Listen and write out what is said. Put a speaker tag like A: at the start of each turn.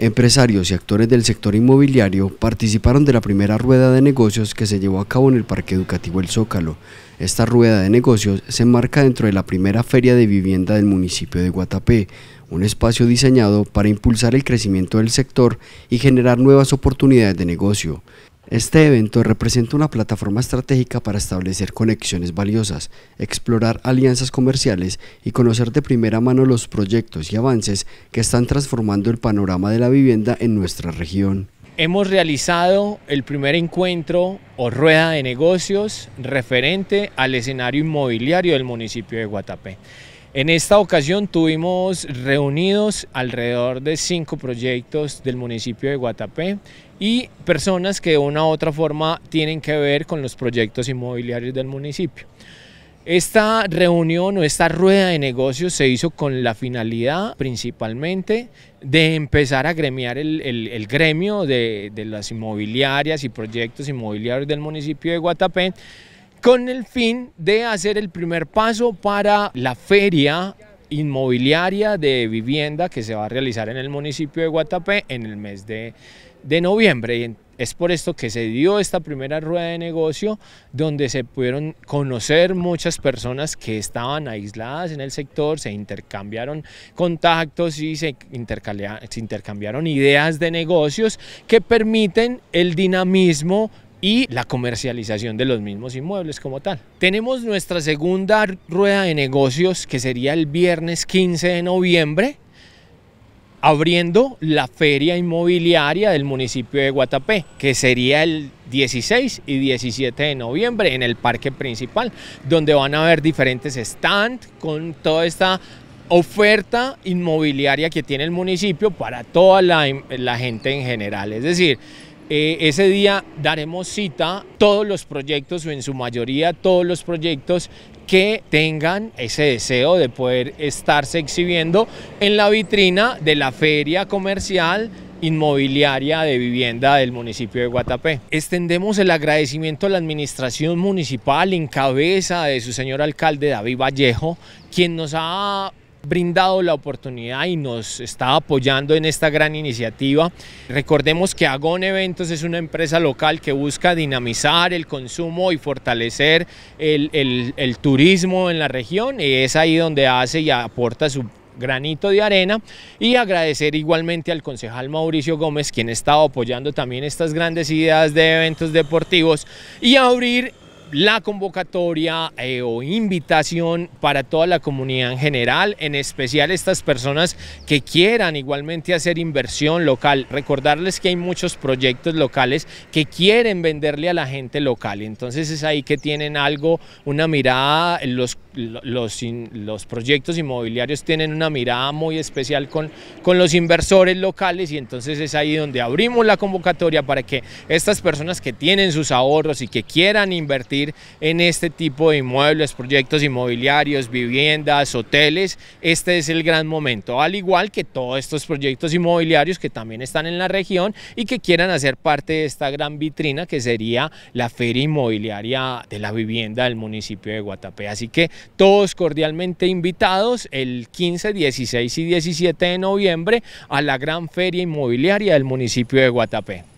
A: Empresarios y actores del sector inmobiliario participaron de la primera rueda de negocios que se llevó a cabo en el Parque Educativo El Zócalo. Esta rueda de negocios se enmarca dentro de la primera feria de vivienda del municipio de Guatapé, un espacio diseñado para impulsar el crecimiento del sector y generar nuevas oportunidades de negocio. Este evento representa una plataforma estratégica para establecer conexiones valiosas, explorar alianzas comerciales y conocer de primera mano los proyectos y avances que están transformando el panorama de la vivienda en nuestra región.
B: Hemos realizado el primer encuentro o rueda de negocios referente al escenario inmobiliario del municipio de Guatapé. En esta ocasión tuvimos reunidos alrededor de cinco proyectos del municipio de Guatapé y personas que de una u otra forma tienen que ver con los proyectos inmobiliarios del municipio. Esta reunión o esta rueda de negocios se hizo con la finalidad principalmente de empezar a gremiar el, gremio de, de las inmobiliarias y proyectos inmobiliarios del municipio de Guatapé con el fin de hacer el primer paso para la feria inmobiliaria de vivienda que se va a realizar en el municipio de Guatapé en el mes de, noviembre. es por esto que se dio esta primera rueda de negocio donde se pudieron conocer muchas personas que estaban aisladas en el sector, se intercambiaron contactos y se intercambiaron ideas de negocios que permiten el dinamismo y la comercialización de los mismos inmuebles como tal. Tenemos nuestra segunda rueda de negocios que sería el viernes 15 de noviembre, abriendo la feria inmobiliaria del municipio de Guatapé, que sería el 16 y 17 de noviembre en el parque principal, donde van a haber diferentes stands con toda esta oferta inmobiliaria que tiene el municipio para toda la, la gente en general. Es decir, eh, ese día daremos cita todos los proyectos o en su mayoría todos los proyectos que tengan ese deseo de poder estarse exhibiendo en la vitrina de la feria comercial inmobiliaria de vivienda del municipio de Guatapé. Extendemos el agradecimiento a la administración municipal en cabeza de su señor alcalde David Vallejo, quien nos ha brindado la oportunidad y nos está apoyando en esta gran iniciativa. Recordemos que Agón Eventos es una empresa local que busca dinamizar el consumo y fortalecer el, turismo en la región y es ahí donde hace y aporta su granito de arena y agradecer igualmente al concejal Mauricio Gómez quien ha estado apoyando también estas grandes ideas de eventos deportivos y abrir la convocatoria eh, o invitación para toda la comunidad en general, en especial estas personas que quieran igualmente hacer inversión local. Recordarles que hay muchos proyectos locales que quieren venderle a la gente local, entonces es ahí que tienen algo, una mirada, los, los, los proyectos inmobiliarios tienen una mirada muy especial con, con los inversores locales y entonces es ahí donde abrimos la convocatoria para que estas personas que tienen sus ahorros y que quieran invertir en este tipo de inmuebles, proyectos inmobiliarios, viviendas, hoteles, este es el gran momento, al igual que todos estos proyectos inmobiliarios que también están en la región y que quieran hacer parte de esta gran vitrina que sería la Feria Inmobiliaria de la Vivienda del municipio de Guatapé. Así que todos cordialmente invitados el 15, 16 y 17 de noviembre a la gran Feria Inmobiliaria del municipio de Guatapé.